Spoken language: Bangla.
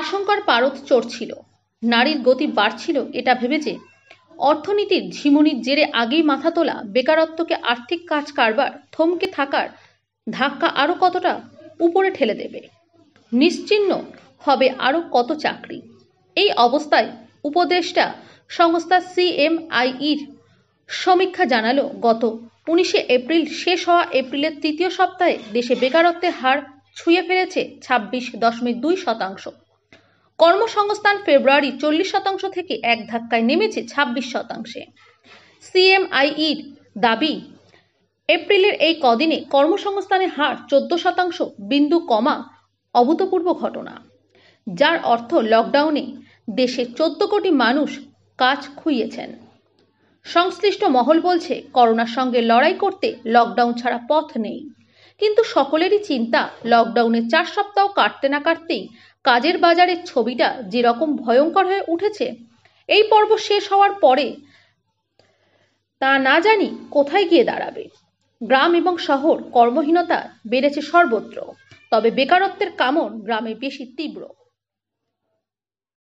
আশঙ্কার পারদ চড়ছিল নারীর গতি বাড়ছিল এটা ভেবে যে অর্থনীতির ঝিমুনির জেরে আগেই মাথা তোলা বেকারত্বকে আর্থিক কাজ কারবার থমকে থাকার ধাক্কা আরও কতটা উপরে ঠেলে দেবে নিশ্চিন্ন হবে আরও কত চাকরি এই অবস্থায় উপদেষ্টা সংস্থা সিএমআইইর সমীক্ষা জানালো গত উনিশে এপ্রিল শেষ হওয়া এপ্রিলের তৃতীয় সপ্তাহে দেশে বেকারত্বের হার ছুঁয়ে ফেলেছে ছাব্বিশ দশমিক দুই শতাংশ কর্মসংস্থান ফেব্রুয়ারি চল্লিশ শতাংশ থেকে এক ধাক্কায় নেমেছে ছাব্বিশ শতাংশে সিএমআইইর দাবি এপ্রিলের এই কদিনে কর্মসংস্থানের হার চোদ্দ শতাংশ বিন্দু কমা অভূতপূর্ব ঘটনা যার অর্থ লকডাউনে দেশে চোদ্দ কোটি মানুষ কাজ খুইয়েছেন সংশ্লিষ্ট মহল বলছে করোনার সঙ্গে লড়াই করতে লকডাউন ছাড়া পথ নেই কিন্তু সকলেরই চিন্তা লকডাউনে চার সপ্তাহ কাটতে না কাটতেই কাজের বাজারের ছবিটা যেরকম ভয়ঙ্কর হয়ে উঠেছে এই পর্ব শেষ হওয়ার পরে তা না জানি কোথায় গিয়ে দাঁড়াবে গ্রাম এবং শহর কর্মহীনতা বেড়েছে সর্বত্র তবে বেকারত্বের কামড় গ্রামে বেশি তীব্র